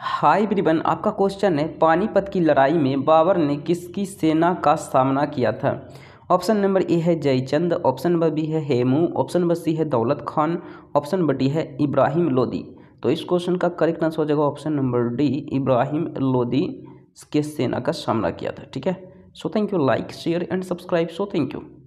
high ब्रिबन आपका question है पानीपत की लड़ाई में बाबर ने किसकी सेना का सामना किया था ऑप्शन नंबर ए है जयचंद ऑप्शन नंबर बी है हेमू ऑप्शन नंबर सी है दौलत खान ऑप्शन नंबर डी है इब्राहिम लोदी तो इस क्वेश्चन का करेक्ट आंसर हो जाएगा option number D Ibrahim Lodi के सेना का सामना किया था ठीक है so thank you like share and subscribe so thank you